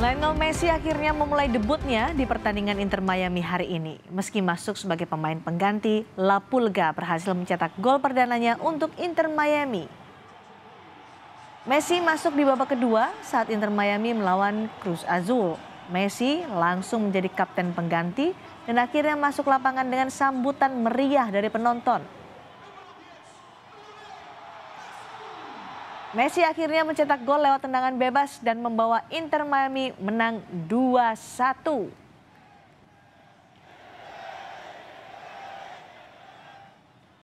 Lionel Messi akhirnya memulai debutnya di pertandingan Inter Miami hari ini. Meski masuk sebagai pemain pengganti, La Pulga berhasil mencetak gol perdananya untuk Inter Miami. Messi masuk di babak kedua saat Inter Miami melawan Cruz Azul. Messi langsung menjadi kapten pengganti dan akhirnya masuk lapangan dengan sambutan meriah dari penonton. Messi akhirnya mencetak gol lewat tendangan bebas dan membawa Inter Miami menang 2-1.